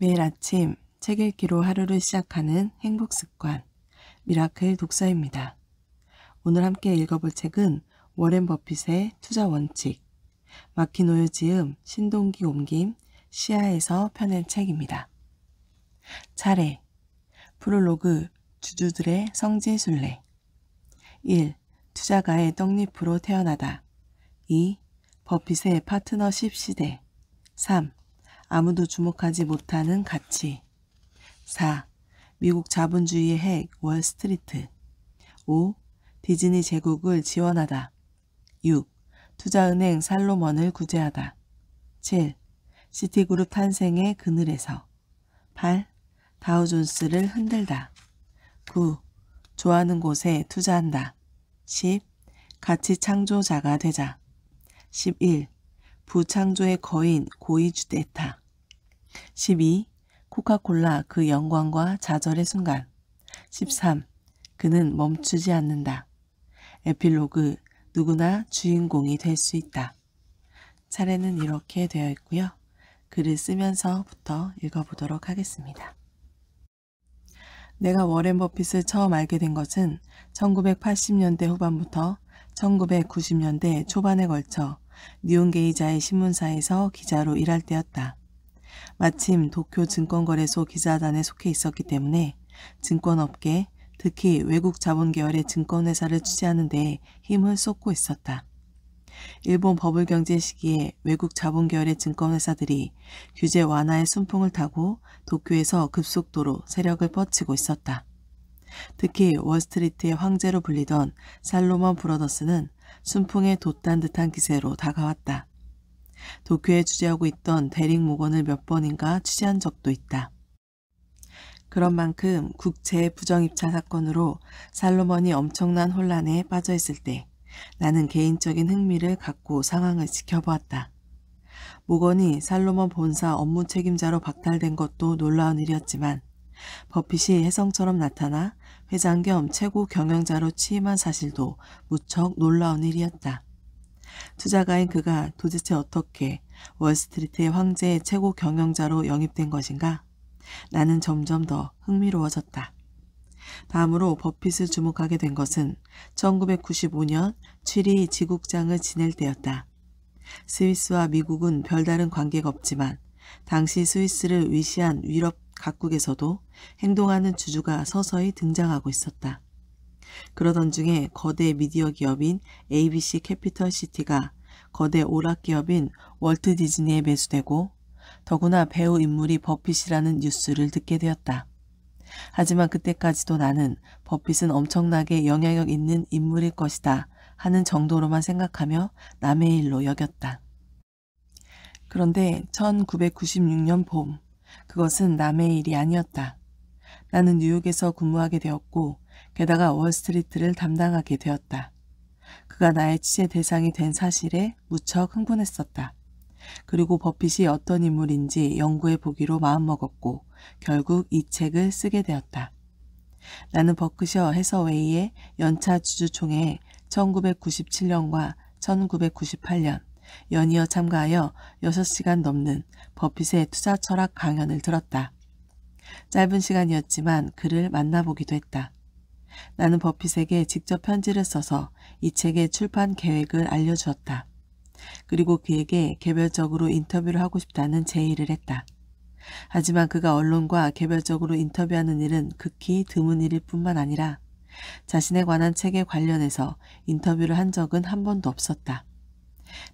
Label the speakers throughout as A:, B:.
A: 매일 아침 책 읽기로 하루를 시작하는 행복 습관 미라클 독서입니다. 오늘 함께 읽어볼 책은 워렌 버핏의 투자 원칙 마키노유 지음 신동기 옮김 시야에서 펴낸 책입니다. 차례 프롤로그 주주들의 성지 순례 1. 투자가의 떡잎으로 태어나다 2. 버핏의 파트너십 시대 3. 아무도 주목하지 못하는 가치. 4. 미국 자본주의의 핵 월스트리트. 5. 디즈니 제국을 지원하다. 6. 투자은행 살로먼을 구제하다. 7. 시티그룹 탄생의 그늘에서. 8. 다우존스를 흔들다. 9. 좋아하는 곳에 투자한다. 10. 가치 창조자가 되자. 11. 부창조의 거인 고이주데타. 12. 코카콜라 그 영광과 좌절의 순간 13. 그는 멈추지 않는다. 에필로그 누구나 주인공이 될 수 있다. 차례는 이렇게 되어 있고요. 글을 쓰면서부터 읽어보도록 하겠습니다. 내가 워렌 버핏을 처음 알게 된 것은 1980년대 후반부터 1990년대 초반에 걸쳐 뉴온게이자의 신문사에서 기자로 일할 때였다. 마침 도쿄 증권거래소 기자단에 속해 있었기 때문에 증권업계, 특히 외국 자본 계열의 증권회사를 취재하는 데 힘을 쏟고 있었다. 일본 버블 경제 시기에 외국 자본 계열의 증권회사들이 규제 완화의 순풍을 타고 도쿄에서 급속도로 세력을 뻗치고 있었다. 특히 월스트리트의 황제로 불리던 살로몬 브러더스는 순풍에 돛단 듯한 기세로 다가왔다. 도쿄에 주재하고 있던 대릭 모건을 몇 번인가 취재한 적도 있다. 그런 만큼 국채 부정입찰 사건으로 살로몬이 엄청난 혼란에 빠져 있을 때 나는 개인적인 흥미를 갖고 상황을 지켜보았다. 모건이 살로몬 본사 업무 책임자로 박탈된 것도 놀라운 일이었지만 버핏이 혜성처럼 나타나 회장 겸 최고 경영자로 취임한 사실도 무척 놀라운 일이었다. 투자가인 그가 도대체 어떻게 월스트리트의 황제의 최고 경영자로 영입된 것인가? 나는 점점 더 흥미로워졌다. 다음으로 버핏을 주목하게 된 것은 1995년 취리 지국장을 지낼 때였다. 스위스와 미국은 별다른 관계가 없지만 당시 스위스를 위시한 유럽 각국에서도 행동하는 주주가 서서히 등장하고 있었다. 그러던 중에 거대 미디어 기업인 ABC 캐피털 시티가 거대 오락 기업인 월트 디즈니에 매수되고 더구나 배우 인물이 버핏이라는 뉴스를 듣게 되었다. 하지만 그때까지도 나는 버핏은 엄청나게 영향력 있는 인물일 것이다 하는 정도로만 생각하며 남의 일로 여겼다. 그런데 1996년 봄, 그것은 남의 일이 아니었다. 나는 뉴욕에서 근무하게 되었고 게다가 월스트리트를 담당하게 되었다. 그가 나의 취재 대상이 된 사실에 무척 흥분했었다. 그리고 버핏이 어떤 인물인지 연구해 보기로 마음먹었고 결국 이 책을 쓰게 되었다. 나는 버크셔 해서웨이의 연차 주주총회 1997년과 1998년 연이어 참가하여 6시간 넘는 버핏의 투자 철학 강연을 들었다. 짧은 시간이었지만 그를 만나보기도 했다. 나는 버핏에게 직접 편지를 써서 이 책의 출판 계획을 알려주었다. 그리고 그에게 개별적으로 인터뷰를 하고 싶다는 제의를 했다. 하지만 그가 언론과 개별적으로 인터뷰하는 일은 극히 드문 일일 뿐만 아니라 자신에 관한 책에 관련해서 인터뷰를 한 적은 한 번도 없었다.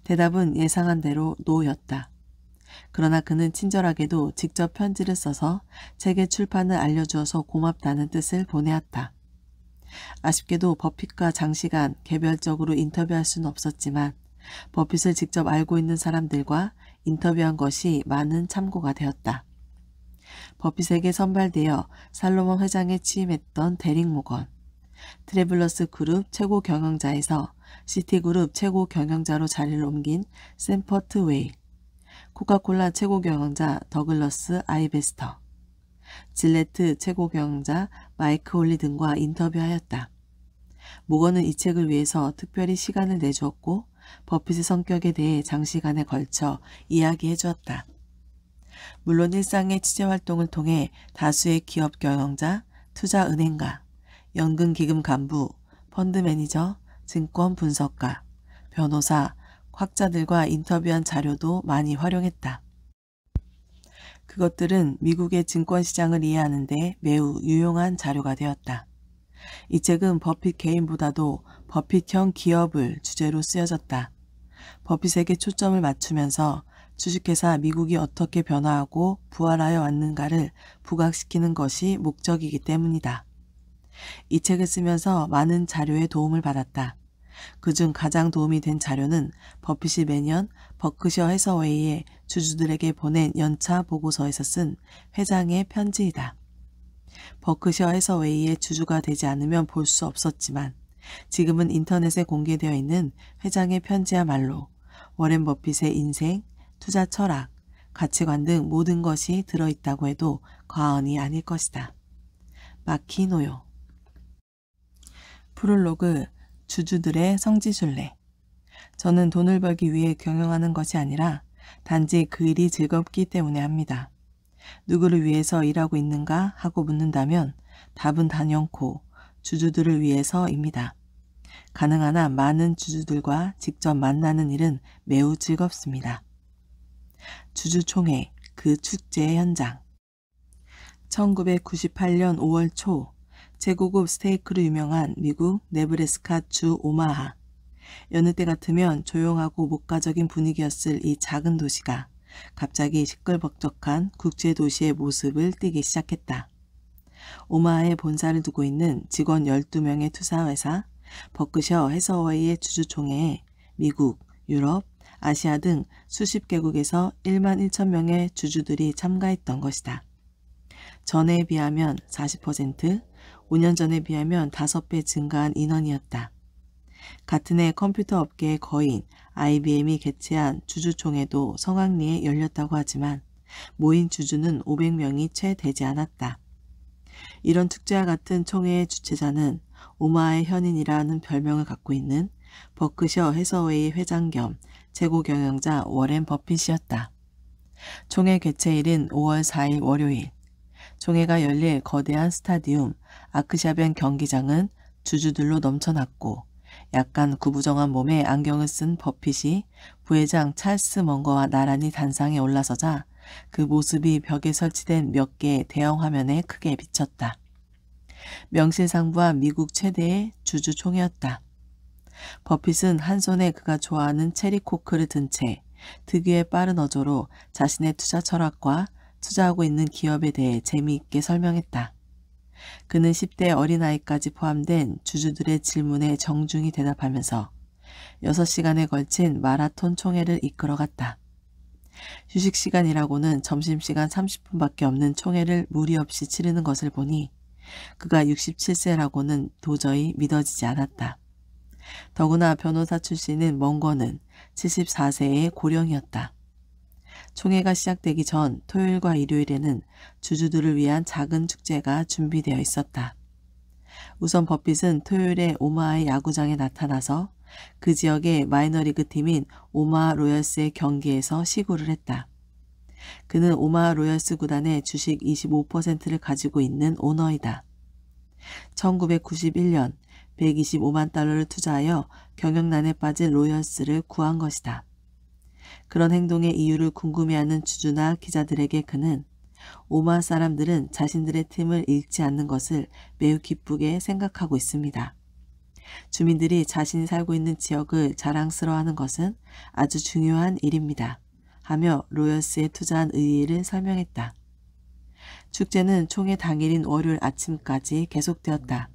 A: 대답은 예상한 대로 노였다. 그러나 그는 친절하게도 직접 편지를 써서 책의 출판을 알려주어서 고맙다는 뜻을 보내왔다. 아쉽게도 버핏과 장시간 개별적으로 인터뷰할 수는 없었지만 버핏을 직접 알고 있는 사람들과 인터뷰한 것이 많은 참고가 되었다. 버핏에게 선발되어 살로몬 회장에 취임했던 데릭 모건, 트래블러스 그룹 최고 경영자에서 시티그룹 최고 경영자로 자리를 옮긴 샌퍼트 웨일, 코카콜라 최고 경영자 더글러스 아이베스터, 질레트 최고 경영자 마이크 홀리 등과 인터뷰하였다. 모건은 이 책을 위해서 특별히 시간을 내주었고 버핏의 성격에 대해 장시간에 걸쳐 이야기해 주었다. 물론 일상의 취재 활동을 통해 다수의 기업 경영자, 투자 은행가, 연금기금 간부, 펀드 매니저, 증권 분석가, 변호사, 학자들과 인터뷰한 자료도 많이 활용했다. 그것들은 미국의 증권시장을 이해하는데 매우 유용한 자료가 되었다. 이 책은 버핏 개인보다도 버핏형 기업을 주제로 쓰여졌다. 버핏에게 초점을 맞추면서 주식회사 미국이 어떻게 변화하고 부활하여 왔는가를 부각시키는 것이 목적이기 때문이다. 이 책을 쓰면서 많은 자료의 도움을 받았다. 그중 가장 도움이 된 자료는 버핏이 매년 버크셔 해서웨이의 주주들에게 보낸 연차 보고서에서 쓴 회장의 편지이다. 버크셔 해서웨이의 주주가 되지 않으면 볼 수 없었지만 지금은 인터넷에 공개되어 있는 회장의 편지야말로 워렌 버핏의 인생, 투자 철학, 가치관 등 모든 것이 들어있다고 해도 과언이 아닐 것이다. 마키노요. 프롤로그 주주들의 성지순례. 저는 돈을 벌기 위해 경영하는 것이 아니라 단지 그 일이 즐겁기 때문에 합니다. 누구를 위해서 일하고 있는가 하고 묻는다면 답은 단연코 주주들을 위해서입니다. 가능한 한 많은 주주들과 직접 만나는 일은 매우 즐겁습니다. 주주총회 그 축제 현장 1998년 5월 초 제고급 스테이크로 유명한 미국 네브래스카 주 오마하. 여느 때 같으면 조용하고 목가적인 분위기였을 이 작은 도시가 갑자기 시끌벅적한 국제도시의 모습을 띠기 시작했다. 오마하에 본사를 두고 있는 직원 12명의 투자회사 버크셔 해서웨이의 주주총회에 미국, 유럽, 아시아 등 수십 개국에서 1만 1천 명의 주주들이 참가했던 것이다. 전에 비하면 40%, 5년 전에 비하면 5배 증가한 인원이었다. 같은 해 컴퓨터 업계의 거인 IBM이 개최한 주주총회도 성황리에 열렸다고 하지만 모인 주주는 500명이 채 되지 않았다. 이런 축제와 같은 총회의 주최자는 오마의 현인이라는 별명을 갖고 있는 버크셔 해서웨이 회장 겸 재고 경영자 워렌 버핏이었다. 총회 개최일인 5월 4일 월요일, 총회가 열릴 거대한 스타디움 아크샤변 경기장은 주주들로 넘쳐났고 약간 구부정한 몸에 안경을 쓴 버핏이 부회장 찰스 먼거와 나란히 단상에 올라서자 그 모습이 벽에 설치된 몇 개의 대형 화면에 크게 비쳤다. 명실상부한 미국 최대의 주주총이었다. 버핏은 한 손에 그가 좋아하는 체리코크를 든 채 특유의 빠른 어조로 자신의 투자 철학과 투자하고 있는 기업에 대해 재미있게 설명했다. 그는 10대 어린아이까지 포함된 주주들의 질문에 정중히 대답하면서 6시간에 걸친 마라톤 총회를 이끌어갔다. 휴식시간이라고는 점심시간 30분밖에 없는 총회를 무리 없이 치르는 것을 보니 그가 67세라고는 도저히 믿어지지 않았다. 더구나 변호사 출신인 멍거는 74세의 고령이었다. 총회가 시작되기 전 토요일과 일요일에는 주주들을 위한 작은 축제가 준비되어 있었다. 우선 버핏은 토요일에 오마의 하 야구장에 나타나서 그 지역의 마이너리그 팀인 오마 하 로열스의 경기에서 시구를 했다. 그는 오마 하 로열스 구단의 주식 25%를 가지고 있는 오너이다. 1991년 125만 달러를 투자하여 경영난에 빠진 로열스를 구한 것이다. 그런 행동의 이유를 궁금해하는 주주나 기자들에게 그는 오마 사람들은 자신들의 팀을 잃지 않는 것을 매우 기쁘게 생각하고 있습니다. 주민들이 자신이 살고 있는 지역을 자랑스러워하는 것은 아주 중요한 일입니다. 하며 로열스에 투자한 의의를 설명했다. 축제는 총회 당일인 월요일 아침까지 계속되었다.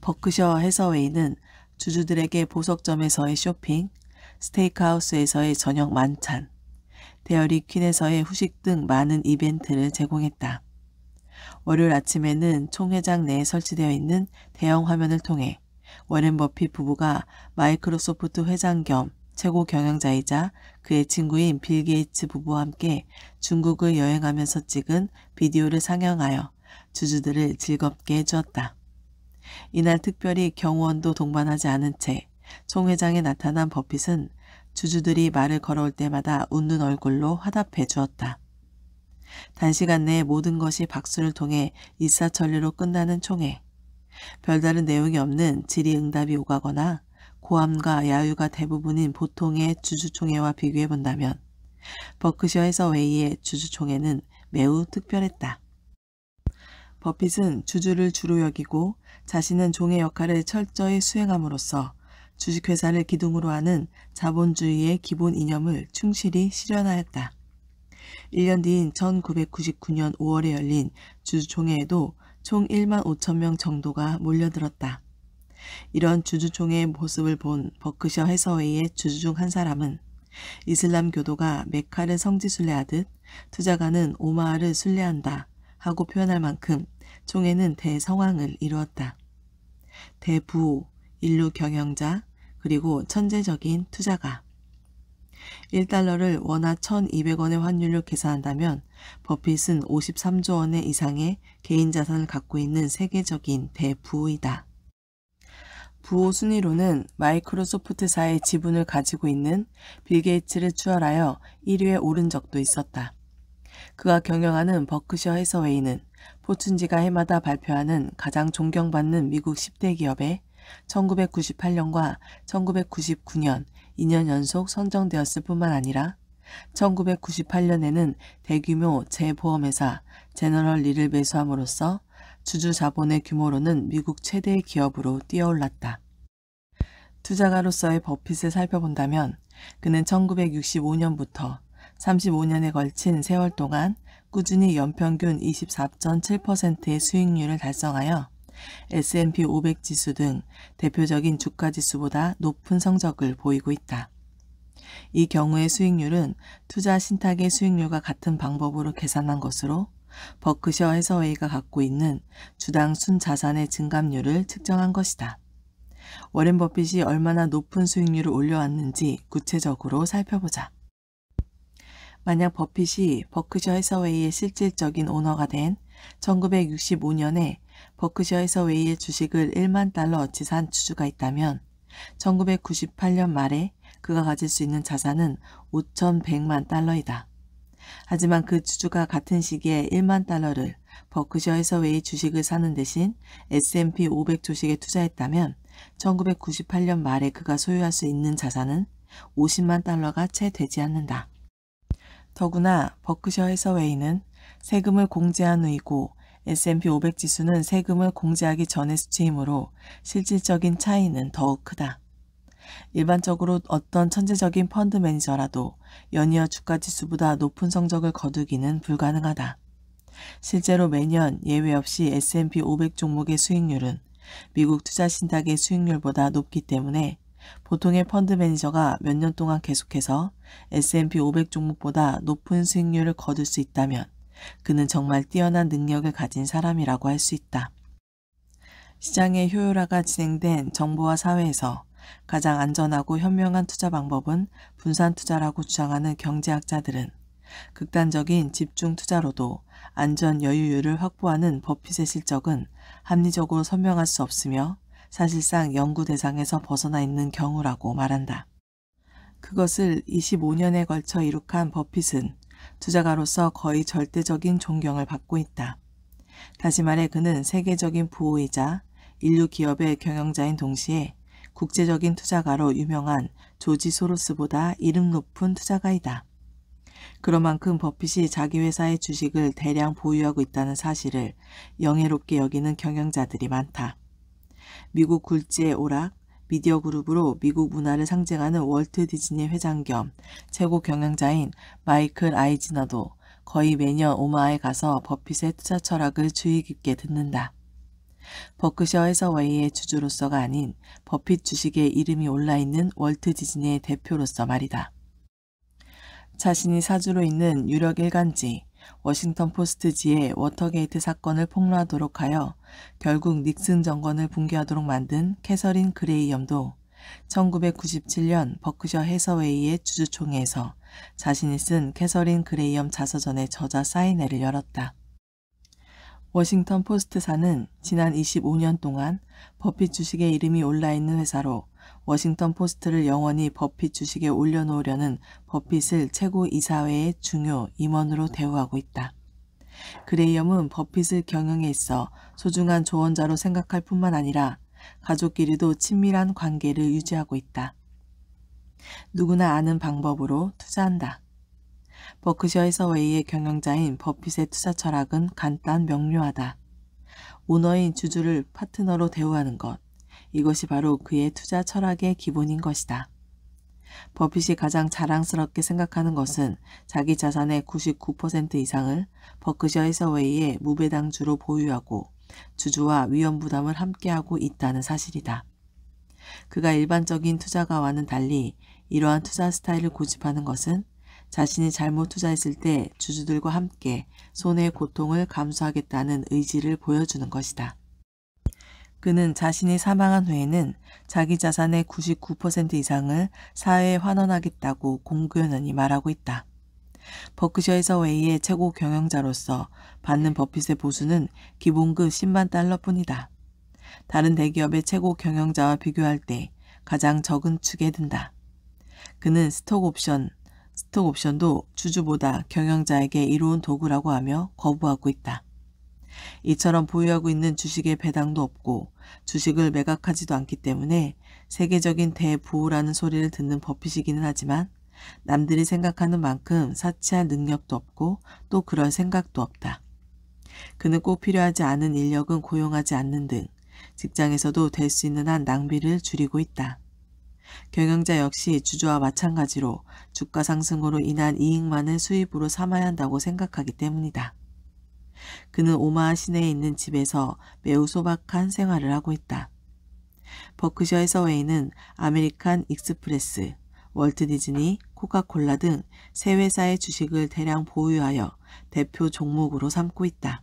A: 버크셔 해서웨이는 주주들에게 보석점에서의 쇼핑, 스테이크하우스에서의 저녁 만찬, 데어리 퀸에서의 후식 등 많은 이벤트를 제공했다. 월요일 아침에는 총회장 내에 설치되어 있는 대형 화면을 통해 워렌 버핏 부부가 마이크로소프트 회장 겸 최고 경영자이자 그의 친구인 빌 게이츠 부부와 함께 중국을 여행하면서 찍은 비디오를 상영하여 주주들을 즐겁게 해주었다. 이날 특별히 경호원도 동반하지 않은 채 총회장에 나타난 버핏은 주주들이 말을 걸어올 때마다 웃는 얼굴로 화답해 주었다. 단시간 내에 모든 것이 박수를 통해 일사천리로 끝나는 총회. 별다른 내용이 없는 질의응답이 오가거나 고함과 야유가 대부분인 보통의 주주총회와 비교해 본다면 버크셔 에서웨이의 주주총회는 매우 특별했다. 버핏은 주주를 주로 여기고 자신은 종의 역할을 철저히 수행함으로써 주식회사를 기둥으로 하는 자본주의의 기본 이념을 충실히 실현하였다. 1년 뒤인 1999년 5월에 열린 주주총회에도 총 1만 5천 명 정도가 몰려들었다. 이런 주주총회의 모습을 본 버크셔 해서웨이의 주주 중 한 사람은 이슬람 교도가 메카를 성지 순례하듯 투자가는 오마하를 순례한다 하고 표현할 만큼 총회는 대성황을 이루었다. 대부호, 인류 경영자, 그리고 천재적인 투자가 1달러를 원화 1,200원의 환율로 계산한다면 버핏은 53조 원의 이상의 개인 자산을 갖고 있는 세계적인 대부호이다. 부호 순위로는 마이크로소프트사의 지분을 가지고 있는 빌 게이츠를 추월하여 1위에 오른 적도 있었다. 그가 경영하는 버크셔 해서웨이는 포춘지가 해마다 발표하는 가장 존경받는 미국 10대 기업의 1998년과 1999년 2년 연속 선정되었을 뿐만 아니라 1998년에는 대규모 재보험회사 제너럴 리를 매수함으로써 주주 자본의 규모로는 미국 최대의 기업으로 뛰어올랐다. 투자가로서의 버핏을 살펴본다면 그는 1965년부터 35년에 걸친 세월 동안 꾸준히 연평균 24.7%의 수익률을 달성하여 S&P 500 지수 등 대표적인 주가 지수보다 높은 성적을 보이고 있다. 이 경우의 수익률은 투자 신탁의 수익률과 같은 방법으로 계산한 것으로 버크셔 해서웨이가 갖고 있는 주당 순자산의 증감률을 측정한 것이다. 워렌 버핏이 얼마나 높은 수익률을 올려왔는지 구체적으로 살펴보자. 만약 버핏이 버크셔 해서웨이의 실질적인 오너가 된 1965년에 버크셔에서 웨이의 주식을 1만 달러어치 산주주가 있다면 1998년 말에 그가 가질 수 있는 자산은 5,100만 달러이다. 하지만 그 주주가 같은 시기에 1만 달러를 버크셔에서 웨이 주식을 사는 대신 S&P 500 주식에 투자했다면 1998년 말에 그가 소유할 수 있는 자산은 50만 달러가 채 되지 않는다. 더구나 버크셔에서 웨이는 세금을 공제한 후이고 S&P 500 지수는 세금을 공제하기 전에 수치이므로 실질적인 차이는 더욱 크다. 일반적으로 어떤 천재적인 펀드 매니저라도 연이어 주가 지수보다 높은 성적을 거두기는 불가능하다. 실제로 매년 예외 없이 S&P 500 종목의 수익률은 미국 투자신탁의 수익률보다 높기 때문에 보통의 펀드 매니저가 몇 년 동안 계속해서 S&P 500 종목보다 높은 수익률을 거둘 수 있다면 그는 정말 뛰어난 능력을 가진 사람이라고 할 수 있다. 시장의 효율화가 진행된 정부와 사회에서 가장 안전하고 현명한 투자 방법은 분산 투자라고 주장하는 경제학자들은 극단적인 집중 투자로도 안전 여유율을 확보하는 버핏의 실적은 합리적으로 설명할 수 없으며 사실상 연구 대상에서 벗어나 있는 경우라고 말한다. 그것을 25년에 걸쳐 이룩한 버핏은 투자가로서 거의 절대적인 존경을 받고 있다. 다시 말해 그는 세계적인 부호이자 인류 기업의 경영자인 동시에 국제적인 투자가로 유명한 조지 소로스보다 이름 높은 투자가이다. 그러만큼 버핏이 자기 회사의 주식을 대량 보유하고 있다는 사실을 영예롭게 여기는 경영자들이 많다. 미국 굴지의 오락, 미디어 그룹으로 미국 문화를 상징하는 월트 디즈니 회장 겸 최고 경영자인 마이클 아이지나도 거의 매년 오마에 가서 버핏의 투자 철학을 주의 깊게 듣는다. 버크셔 해서웨이의 주주로서가 아닌 버핏 주식에 이름이 올라있는 월트 디즈니의 대표로서 말이다. 자신이 사주로 있는 유력 일간지 워싱턴 포스트지의 워터게이트 사건을 폭로하도록 하여 결국 닉슨 정권을 붕괴하도록 만든 캐서린 그레이엄도 1997년 버크셔 해서웨이의 주주총회에서 자신이 쓴 캐서린 그레이엄 자서전의 저자 사인회를 열었다. 워싱턴 포스트사는 지난 25년 동안 버핏 주식의 이름이 올라있는 회사로 워싱턴 포스트를 영원히 버핏 주식에 올려놓으려는 버핏을 최고이사회의 중요 임원으로 대우하고 있다. 그레이엄은 버핏을 경영에 있어 소중한 조언자로 생각할 뿐만 아니라 가족끼리도 친밀한 관계를 유지하고 있다. 누구나 아는 방법으로 투자한다. 버크셔 에서웨이의 경영자인 버핏의 투자 철학은 간단 명료하다. 오너인 주주를 파트너로 대우하는 것, 이것이 바로 그의 투자 철학의 기본인 것이다. 버핏이 가장 자랑스럽게 생각하는 것은 자기 자산의 99% 이상을 버크셔 해서웨이의 무배당주로 보유하고 주주와 위험 부담을 함께하고 있다는 사실이다. 그가 일반적인 투자가와는 달리 이러한 투자 스타일을 고집하는 것은 자신이 잘못 투자했을 때 주주들과 함께 손해의 고통을 감수하겠다는 의지를 보여주는 것이다. 그는 자신이 사망한 후에는 자기 자산의 99% 이상을 사회에 환원하겠다고 공구현이 말하고 있다. 버크셔에서 웨이의 최고 경영자로서 받는 버핏의 보수는 기본급 10만 달러뿐이다. 다른 대기업의 최고 경영자와 비교할 때 가장 적은 축에 든다. 그는 스톡 옵션, 스톡 옵션도 주주보다 경영자에게 이로운 도구라고 하며 거부하고 있다. 이처럼 보유하고 있는 주식의 배당도 없고 주식을 매각하지도 않기 때문에 세계적인 대부라는 소리를 듣는 버핏이기는 하지만 남들이 생각하는 만큼 사치할 능력도 없고 또 그럴 생각도 없다. 그는 꼭 필요하지 않은 인력은 고용하지 않는 등 직장에서도 될 수 있는 한 낭비를 줄이고 있다. 경영자 역시 주주와 마찬가지로 주가 상승으로 인한 이익만을 수입으로 삼아야 한다고 생각하기 때문이다. 그는 오마하 시내에 있는 집에서 매우 소박한 생활을 하고 있다. 버크셔에 서웨이는 아메리칸 익스프레스, 월트 디즈니, 코카콜라 등 세 회사의 주식을 대량 보유하여 대표 종목으로 삼고 있다.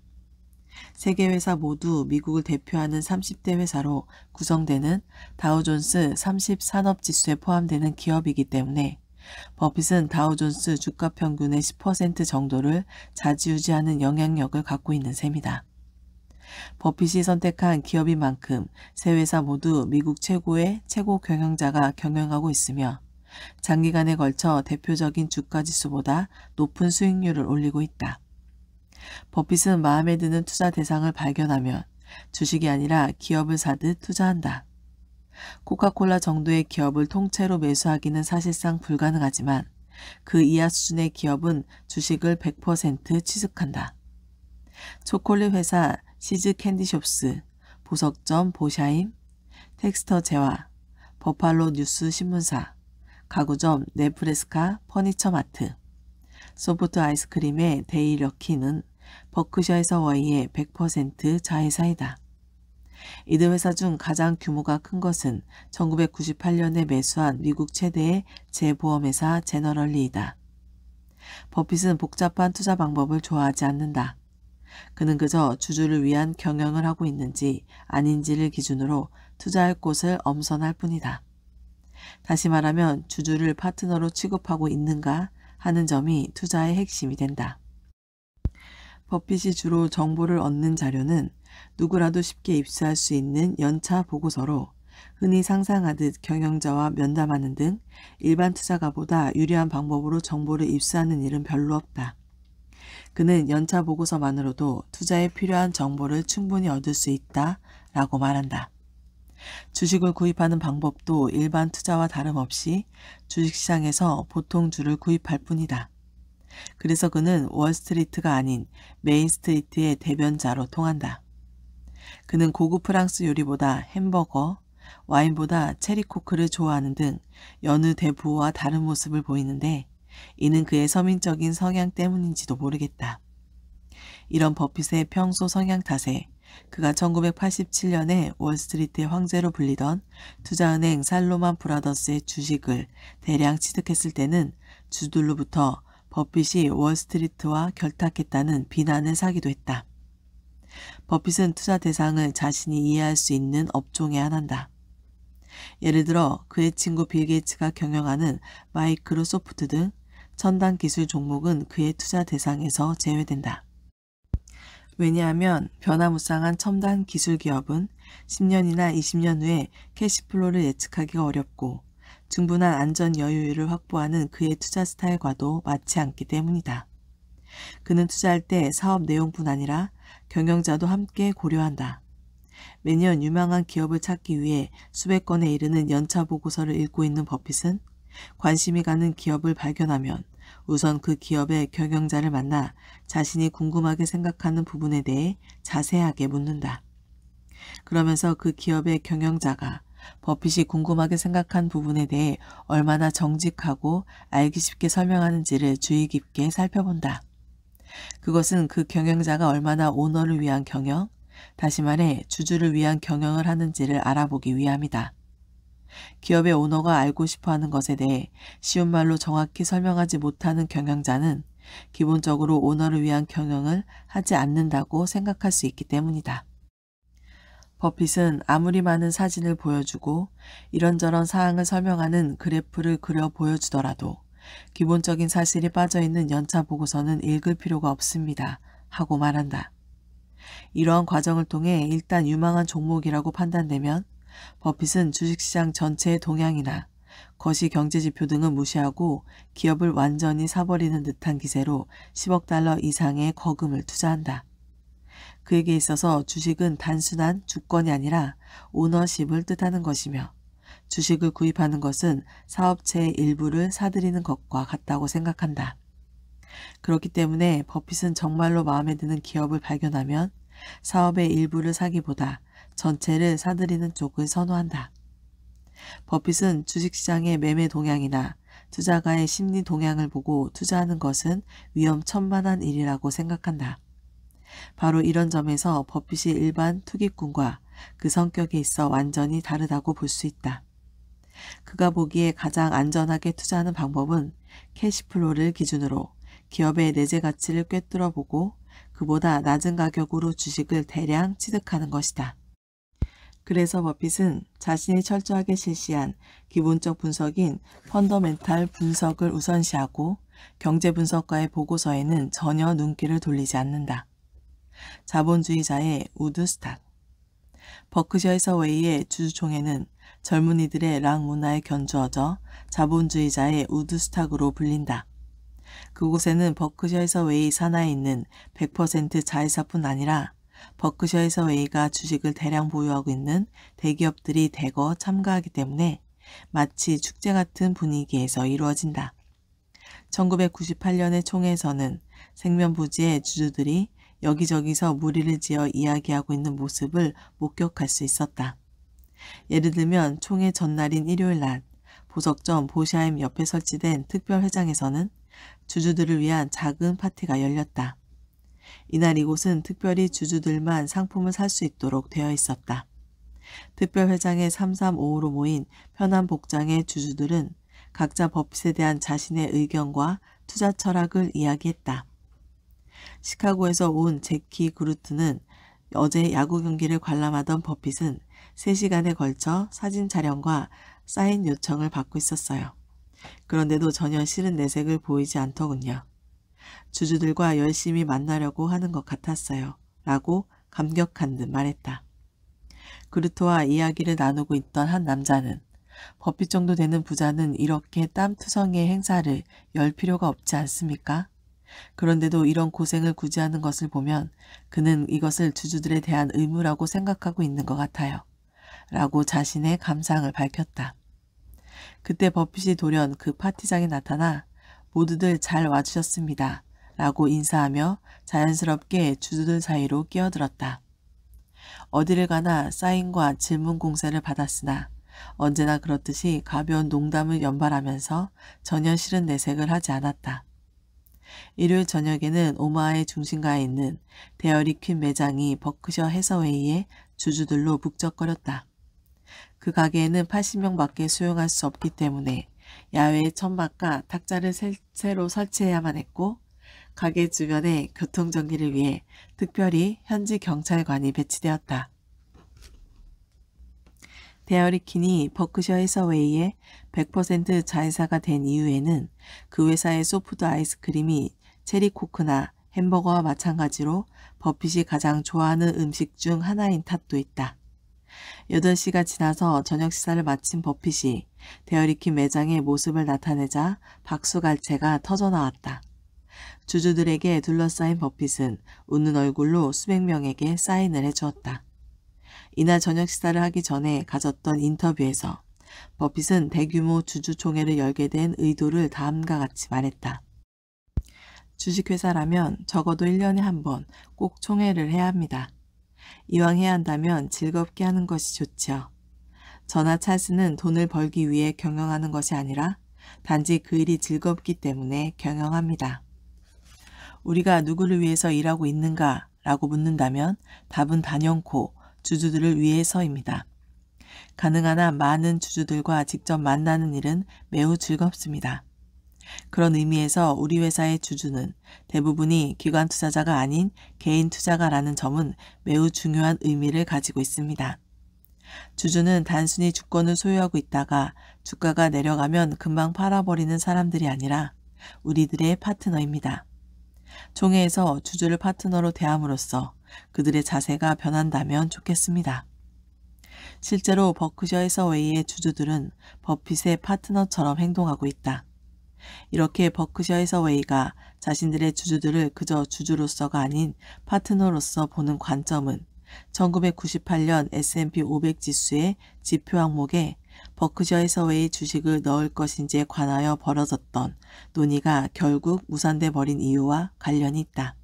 A: 세계 회사 모두 미국을 대표하는 30대 회사로 구성되는 다우존스 30 산업지수에 포함되는 기업이기 때문에 버핏은 다우존스 주가 평균의 10% 정도를 자지우지하는 영향력을 갖고 있는 셈이다. 버핏이 선택한 기업인 만큼 세 회사 모두 미국 최고의 최고 경영자가 경영하고 있으며 장기간에 걸쳐 대표적인 주가 지수보다 높은 수익률을 올리고 있다. 버핏은 마음에 드는 투자 대상을 발견하면 주식이 아니라 기업을 사듯 투자한다. 코카콜라 정도의 기업을 통째로 매수하기는 사실상 불가능하지만 그 이하 수준의 기업은 주식을 100% 취득한다. 초콜릿 회사 시즈 캔디숍스, 보석점 보샤임, 텍스터 재화, 버팔로 뉴스 신문사, 가구점 네프레스카 퍼니처 마트, 소프트 아이스크림의 데이 럭키는 버크셔에서 워이의 100% 자회사이다. 이들 회사 중 가장 규모가 큰 것은 1998년에 매수한 미국 최대의 재보험회사 제너럴리이다. 버핏은 복잡한 투자 방법을 좋아하지 않는다. 그는 그저 주주를 위한 경영을 하고 있는지 아닌지를 기준으로 투자할 곳을 엄선할 뿐이다. 다시 말하면 주주를 파트너로 취급하고 있는가 하는 점이 투자의 핵심이 된다. 버핏이 주로 정보를 얻는 자료는 누구라도 쉽게 입수할 수 있는 연차 보고서로 흔히 상상하듯 경영자와 면담하는 등 일반 투자가보다 유리한 방법으로 정보를 입수하는 일은 별로 없다. 그는 연차 보고서만으로도 투자에 필요한 정보를 충분히 얻을 수 있다 라고 말한다. 주식을 구입하는 방법도 일반 투자와 다름없이 주식시장에서 보통 주를 구입할 뿐이다. 그래서 그는 월스트리트가 아닌 메인스트리트의 대변자로 통한다. 그는 고급 프랑스 요리보다 햄버거, 와인보다 체리코크를 좋아하는 등 여느 대부와 다른 모습을 보이는데 이는 그의 서민적인 성향 때문인지도 모르겠다. 이런 버핏의 평소 성향 탓에 그가 1987년에 월스트리트의 황제로 불리던 투자은행 살로만 브라더스의 주식을 대량 취득했을 때는 주들로부터 버핏이 월스트리트와 결탁했다는 비난을 사기도 했다. 버핏은 투자 대상을 자신이 이해할 수 있는 업종에 한한다. 예를 들어 그의 친구 빌 게이츠가 경영하는 마이크로소프트 등 첨단 기술 종목은 그의 투자 대상에서 제외된다. 왜냐하면 변화무쌍한 첨단 기술 기업은 10년이나 20년 후에 캐시플로를 예측하기가 어렵고 충분한 안전 여유를 확보하는 그의 투자 스타일과도 맞지 않기 때문이다. 그는 투자할 때 사업 내용뿐 아니라 경영자도 함께 고려한다. 매년 유망한 기업을 찾기 위해 수백 건에 이르는 연차 보고서를 읽고 있는 버핏은 관심이 가는 기업을 발견하면 우선 그 기업의 경영자를 만나 자신이 궁금하게 생각하는 부분에 대해 자세하게 묻는다. 그러면서 그 기업의 경영자가 버핏이 궁금하게 생각한 부분에 대해 얼마나 정직하고 알기 쉽게 설명하는지를 주의 깊게 살펴본다. 그것은 그 경영자가 얼마나 오너를 위한 경영, 다시 말해 주주를 위한 경영을 하는지를 알아보기 위함이다. 기업의 오너가 알고 싶어 하는 것에 대해 쉬운 말로 정확히 설명하지 못하는 경영자는 기본적으로 오너를 위한 경영을 하지 않는다고 생각할 수 있기 때문이다. 버핏은 아무리 많은 사진을 보여주고 이런저런 사항을 설명하는 그래프를 그려 보여주더라도 기본적인 사실이 빠져있는 연차 보고서는 읽을 필요가 없습니다. 하고 말한다. 이러한 과정을 통해 일단 유망한 종목이라고 판단되면 버핏은 주식시장 전체의 동향이나 거시 경제지표 등을 무시하고 기업을 완전히 사버리는 듯한 기세로 10억 달러 이상의 거금을 투자한다. 그에게 있어서 주식은 단순한 주권이 아니라 오너십을 뜻하는 것이며 주식을 구입하는 것은 사업체의 일부를 사들이는 것과 같다고 생각한다. 그렇기 때문에 버핏은 정말로 마음에 드는 기업을 발견하면 사업의 일부를 사기보다 전체를 사들이는 쪽을 선호한다. 버핏은 주식시장의 매매 동향이나 투자가의 심리 동향을 보고 투자하는 것은 위험천만한 일이라고 생각한다. 바로 이런 점에서 버핏이 일반 투기꾼과 그 성격에 있어 완전히 다르다고 볼 수 있다. 그가 보기에 가장 안전하게 투자하는 방법은 캐시플로를 기준으로 기업의 내재 가치를 꿰뚫어 보고 그보다 낮은 가격으로 주식을 대량 취득하는 것이다. 그래서 버핏은 자신이 철저하게 실시한 기본적 분석인 펀더멘탈 분석을 우선시하고 경제 분석가의 보고서에는 전혀 눈길을 돌리지 않는다. 자본주의자의 우드스탁. 버크셔에서 웨이의 주주총회는 젊은이들의 락 문화에 견주어져 자본주의자의 우드스탁으로 불린다. 그곳에는 버크셔에서 웨이 산하에 있는 100% 자회사뿐 아니라 버크셔에서 웨이가 주식을 대량 보유하고 있는 대기업들이 대거 참가하기 때문에 마치 축제 같은 분위기에서 이루어진다. 1998년의 총회에서는 생명부지의 주주들이 여기저기서 무리를 지어 이야기하고 있는 모습을 목격할 수 있었다. 예를 들면 총회 전날인 일요일 낮 보석점 보샤임 옆에 설치된 특별회장에서는 주주들을 위한 작은 파티가 열렸다. 이날 이곳은 특별히 주주들만 상품을 살 수 있도록 되어 있었다. 특별회장의 3355로 모인 편한 복장의 주주들은 각자 버핏에 대한 자신의 의견과 투자 철학을 이야기했다. 시카고에서 온 제키 그루트는 어제 야구 경기를 관람하던 버핏은 3시간에 걸쳐 사진 촬영과 사인 요청을 받고 있었어요. 그런데도 전혀 싫은 내색을 보이지 않더군요. 주주들과 열심히 만나려고 하는 것 같았어요. 라고 감격한 듯 말했다. 그루트와 이야기를 나누고 있던 한 남자는 버핏 정도 되는 부자는 이렇게 땀투성이의 행사를 열 필요가 없지 않습니까? 그런데도 이런 고생을 굳이 하는 것을 보면 그는 이것을 주주들에 대한 의무라고 생각하고 있는 것 같아요. 라고 자신의 감상을 밝혔다. 그때 버핏이 돌연 그 파티장에 나타나 모두들 잘 와주셨습니다. 라고 인사하며 자연스럽게 주주들 사이로 끼어들었다. 어디를 가나 사인과 질문 공세를 받았으나 언제나 그렇듯이 가벼운 농담을 연발하면서 전혀 싫은 내색을 하지 않았다. 일요일 저녁에는 오마하의 중심가에 있는 데어리퀸 매장이 버크셔 해서웨이의 주주들로 북적거렸다. 그 가게에는 80명밖에 수용할 수 없기 때문에 야외 천막과 탁자를 새로 설치해야만 했고 가게 주변에 교통정기를 위해 특별히 현지 경찰관이 배치되었다. 데어리킨이 버크셔의 서웨이의100% 자회사가 된이후에는그 회사의 소프트 아이스크림이 체리코크나 햄버거와 마찬가지로 버핏이 가장 좋아하는 음식 중 하나인 탓도 있다. 8시가 지나서 저녁 식사를 마친 버핏이 데어리킨 매장의 모습을 나타내자 박수갈채가 터져나왔다. 주주들에게 둘러싸인 버핏은 웃는 얼굴로 수백 명에게 사인을 해주었다. 이날 저녁 식사를 하기 전에 가졌던 인터뷰에서 버핏은 대규모 주주총회를 열게 된 의도를 다음과 같이 말했다. 주식회사라면 적어도 1년에 한 번 꼭 총회를 해야 합니다. 이왕 해야 한다면 즐겁게 하는 것이 좋지요. 저나 찰스는 돈을 벌기 위해 경영하는 것이 아니라 단지 그 일이 즐겁기 때문에 경영합니다. 우리가 누구를 위해서 일하고 있는가 라고 묻는다면 답은 단연코 주주들을 위해서입니다. 가능한 한 많은 주주들과 직접 만나는 일은 매우 즐겁습니다. 그런 의미에서 우리 회사의 주주는 대부분이 기관 투자자가 아닌 개인 투자가라는 점은 매우 중요한 의미를 가지고 있습니다. 주주는 단순히 주권을 소유하고 있다가 주가가 내려가면 금방 팔아버리는 사람들이 아니라 우리들의 파트너입니다. 총회에서 주주를 파트너로 대함으로써 그들의 자세가 변한다면 좋겠습니다. 실제로 버크셔에서 웨이의 주주들은 버핏의 파트너처럼 행동하고 있다. 이렇게 버크셔에서 웨이가 자신들의 주주들을 그저 주주로서가 아닌 파트너로서 보는 관점은 1998년 S&P 500 지수의 지표 항목에 버크셔에서 웨이 주식을 넣을 것인지에 관하여 벌어졌던 논의가 결국 무산돼 버린 이유와 관련이 있다.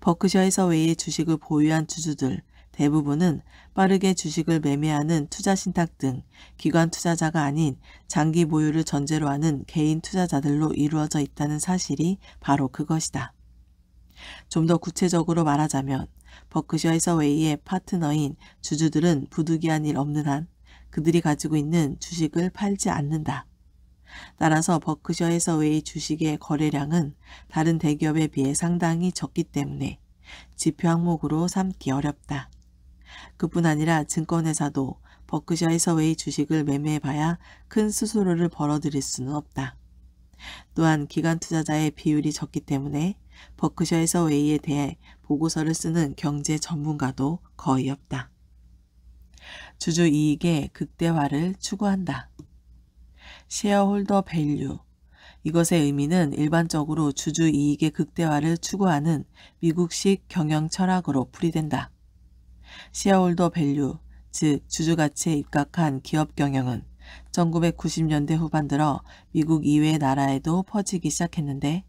A: 버크셔에서 외의 주식을 보유한 주주들 대부분은 빠르게 주식을 매매하는 투자 신탁 등 기관 투자자가 아닌 장기 보유를 전제로 하는 개인 투자자들로 이루어져 있다는 사실이 바로 그것이다. 좀 더 구체적으로 말하자면 버크셔에서 웨이의 파트너인 주주들은 부득이한 일 없는 한 그들이 가지고 있는 주식을 팔지 않는다. 따라서 버크셔에서의 주식의 거래량은 다른 대기업에 비해 상당히 적기 때문에 지표 항목으로 삼기 어렵다. 그뿐 아니라 증권회사도 버크셔에서의 주식을 매매해봐야 큰 수수료를 벌어들일 수는 없다. 또한 기관 투자자의 비율이 적기 때문에 버크셔에서웨이에 대해 보고서를 쓰는 경제 전문가도 거의 없다. 주주 이익의 극대화를 추구한다. 셰어홀더 e 류 이것의 의미는 일반적으로 주주 이익의 극대화를 추구하는 미국식 경영 철학으로 풀이된다. 셰어홀더 e 류즉 주주 가치에 입각한 기업 경영은 1990년대 후반 들어 미국 이외의 나라에도 퍼지기 시작했는데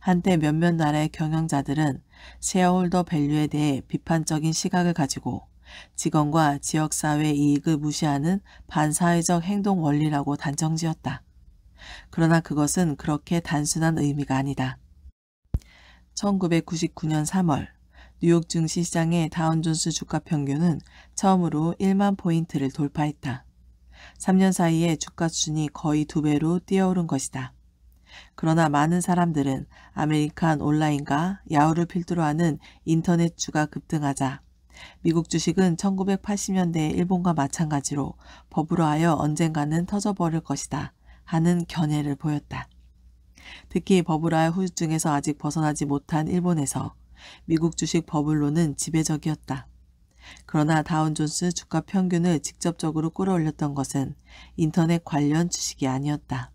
A: 한때 몇몇 나라의 경영자들은 셰어홀더 밸류에 대해 비판적인 시각을 가지고 직원과 지역사회 이익을 무시하는 반사회적 행동 원리라고 단정지었다. 그러나 그것은 그렇게 단순한 의미가 아니다. 1999년 3월 뉴욕 증시 시장의 다운존스 주가 평균은 처음으로 1만 포인트를 돌파했다. 3년 사이에 주가 수준이 거의 두 배로 뛰어오른 것이다. 그러나 많은 사람들은 아메리칸 온라인과 야후를 필두로 하는 인터넷 주가 급등하자 미국 주식은 1980년대 일본과 마찬가지로 버블화 하여 언젠가는 터져버릴 것이다 하는 견해를 보였다. 특히 버블화 의 후유증에서 아직 벗어나지 못한 일본에서 미국 주식 버블로는 지배적이었다. 그러나 다운존스 주가 평균을 직접적으로 끌어올렸던 것은 인터넷 관련 주식이 아니었다.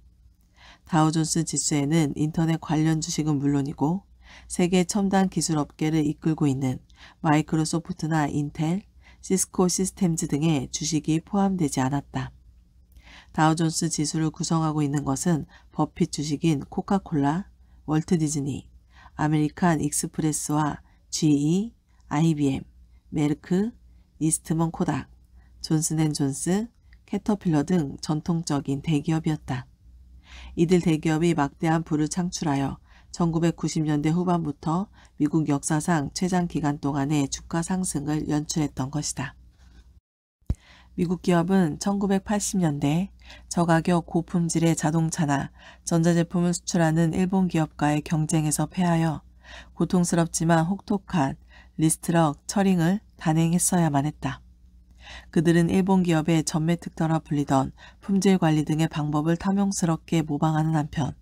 A: 다우존스 지수에는 인터넷 관련 주식은 물론이고 세계 첨단 기술 업계를 이끌고 있는 마이크로소프트나 인텔, 시스코 시스템즈 등의 주식이 포함되지 않았다. 다우존스 지수를 구성하고 있는 것은 버핏 주식인 코카콜라, 월트 디즈니, 아메리칸 익스프레스와 GE, IBM, 메르크, 이스트먼 코닥, 존슨앤존스, 캐터필러 등 전통적인 대기업이었다. 이들 대기업이 막대한 부를 창출하여 1990년대 후반부터 미국 역사상 최장 기간 동안의 주가 상승을 연출했던 것이다. 미국 기업은 1980년대 저가격 고품질의 자동차나 전자제품을 수출하는 일본 기업과의 경쟁에서 패하여 고통스럽지만 혹독한 리스트럭 처링을 단행했어야만 했다. 그들은 일본 기업의 전매특허라 불리던 품질 관리 등의 방법을 탐욕스럽게 모방하는 한편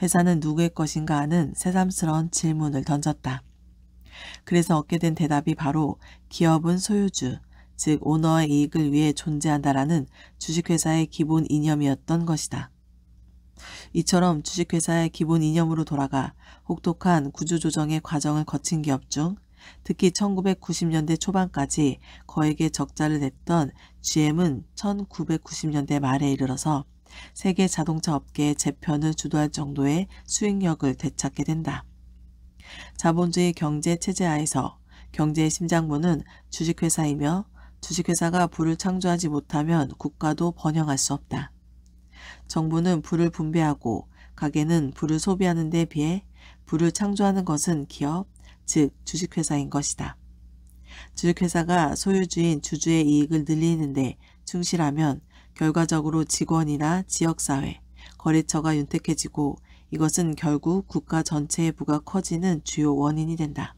A: 회사는 누구의 것인가 하는 새삼스러운 질문을 던졌다. 그래서 얻게 된 대답이 바로 기업은 소유주, 즉 오너의 이익을 위해 존재한다라는 주식회사의 기본 이념이었던 것이다. 이처럼 주식회사의 기본 이념으로 돌아가 혹독한 구조조정의 과정을 거친 기업 중 특히 1990년대 초반까지 거액의 적자를 냈던 GM은 1990년대 말에 이르러서 세계 자동차 업계의 재편을 주도할 정도의 수익력을 되찾게 된다. 자본주의 경제 체제하에서 경제의 심장부는 주식회사이며 주식회사가 부를 창조하지 못하면 국가도 번영할 수 없다. 정부는 부를 분배하고 가게는 부를 소비하는 데 비해 부를 창조하는 것은 기업, 즉 주식회사인 것이다. 주식회사가 소유주인 주주의 이익을 늘리는데 충실하면 결과적으로 직원이나 지역사회, 거래처가 윤택해지고 이것은 결국 국가 전체의 부가 커지는 주요 원인이 된다.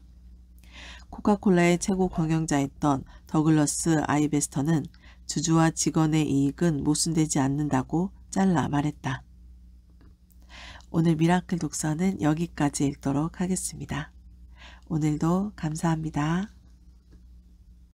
A: 코카콜라의 최고 경영자였던 더글러스 아이베스터는 주주와 직원의 이익은 모순되지 않는다고 잘라 말했다. 오늘 미라클 독서는 여기까지 읽도록 하겠습니다. 오늘도 감사합니다.